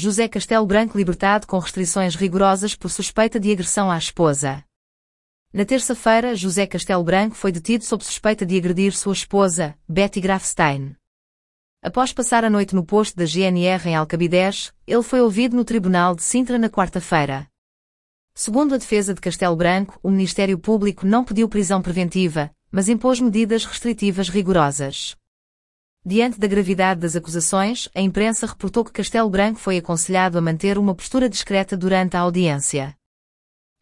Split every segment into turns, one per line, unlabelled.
José Castelo Branco libertado com restrições rigorosas por suspeita de agressão à esposa. Na terça-feira, José Castelo Branco foi detido sob suspeita de agredir sua esposa, Betty Grafstein. Após passar a noite no posto da GNR em Alcabidez, ele foi ouvido no Tribunal de Sintra na quarta-feira. Segundo a defesa de Castelo Branco, o Ministério Público não pediu prisão preventiva, mas impôs medidas restritivas rigorosas. Diante da gravidade das acusações, a imprensa reportou que Castelo Branco foi aconselhado a manter uma postura discreta durante a audiência.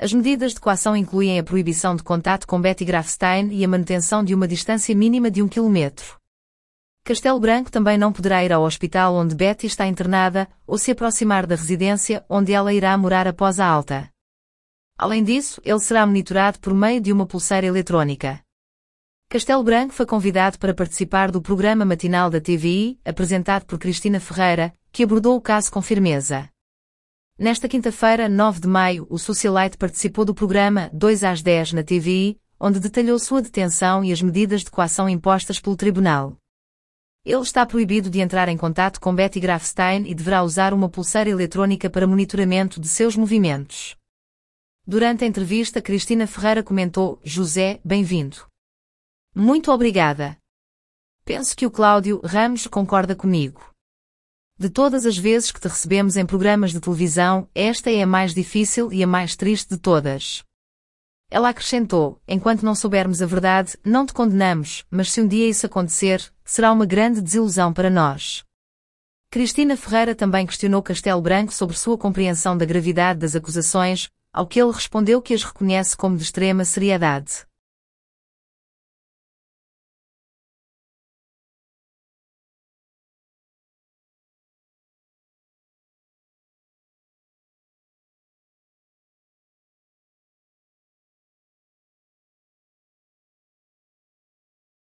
As medidas de coação incluem a proibição de contato com Betty Grafstein e a manutenção de uma distância mínima de um quilômetro. Castelo Branco também não poderá ir ao hospital onde Betty está internada ou se aproximar da residência onde ela irá morar após a alta. Além disso, ele será monitorado por meio de uma pulseira eletrônica. Castelo Branco foi convidado para participar do programa matinal da TVI, apresentado por Cristina Ferreira, que abordou o caso com firmeza. Nesta quinta-feira, 9 de maio, o Socialite participou do programa 2 às 10 na TVI, onde detalhou sua detenção e as medidas de coação impostas pelo tribunal. Ele está proibido de entrar em contato com Betty Grafstein e deverá usar uma pulseira eletrônica para monitoramento de seus movimentos. Durante a entrevista, Cristina Ferreira comentou: José, bem-vindo. Muito obrigada. Penso que o Cláudio Ramos concorda comigo. De todas as vezes que te recebemos em programas de televisão, esta é a mais difícil e a mais triste de todas. Ela acrescentou: Enquanto não soubermos a verdade, não te condenamos, mas se um dia isso acontecer, será uma grande desilusão para nós. Cristina Ferreira também questionou Castelo Branco sobre sua compreensão da gravidade das acusações, ao que ele respondeu que as reconhece como de extrema seriedade.